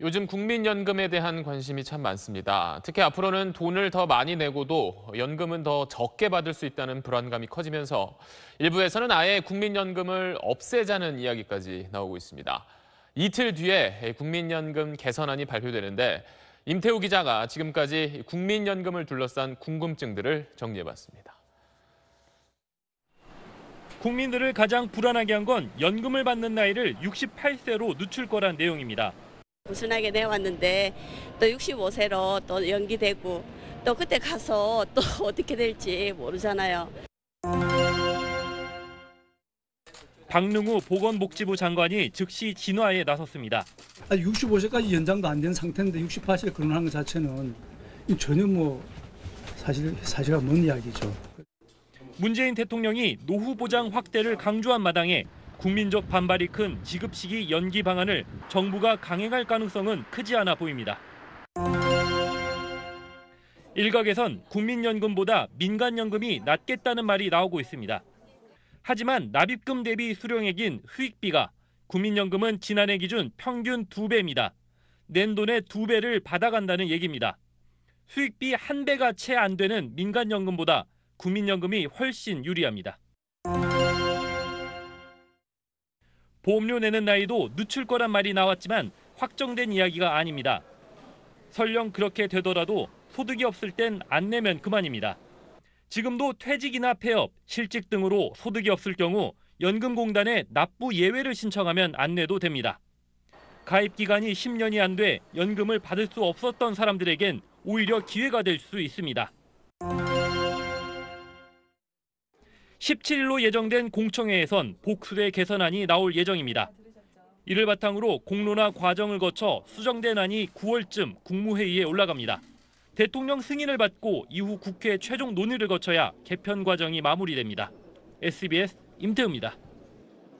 요즘 국민연금에 대한 관심이 참 많습니다. 특히 앞으로는 돈을 더 많이 내고도 연금은 더 적게 받을 수 있다는 불안감이 커지면서 일부에서는 아예 국민연금을 없애자는 이야기까지 나오고 있습니다. 이틀 뒤에 국민연금 개선안이 발표되는데 임태우 기자가 지금까지 국민연금을 둘러싼 궁금증들을 정리해봤습니다. 국민들을 가장 불안하게 한 건 연금을 받는 나이를 68세로 늦출 거란 내용입니다. 부순하게 내왔는데 또 65세로 또 연기되고 또 그때 가서 또 어떻게 될지 모르잖아요. 박능우 보건복지부 장관이 즉시 진화에 나섰습니다. 65세까지 연장도 안 된 상태인데 68세에 거하는것 자체는 전혀 뭐 사실 사실과 먼 이야기죠. 문재인 대통령이 노후 보장 확대를 강조한 마당에 국민적 반발이 큰 지급 시기 연기 방안을 정부가 강행할 가능성은 크지 않아 보입니다. 일각에선 국민연금보다 민간연금이 낫겠다는 말이 나오고 있습니다. 하지만 납입금 대비 수령액인 수익비가 국민연금은 지난해 기준 평균 2배입니다. 낸 돈의 2배를 받아간다는 얘기입니다. 수익비 1배가 채 안 되는 민간연금보다 국민연금이 훨씬 유리합니다. 보험료 내는 나이도 늦출 거란 말이 나왔지만 확정된 이야기가 아닙니다. 설령 그렇게 되더라도 소득이 없을 땐 안 내면 그만입니다. 지금도 퇴직이나 폐업, 실직 등으로 소득이 없을 경우 연금공단에 납부 예외를 신청하면 안 내도 됩니다. 가입 기간이 10년이 안 돼 연금을 받을 수 없었던 사람들에겐 오히려 기회가 될 수 있습니다. 17일로 예정된 공청회에선 복수의 개선안이 나올 예정입니다. 이를 바탕으로 공론화 과정을 거쳐 수정된 안이 9월쯤 국무회의에 올라갑니다. 대통령 승인을 받고 이후 국회 최종 논의를 거쳐야 개편 과정이 마무리됩니다. SBS 임태우입니다.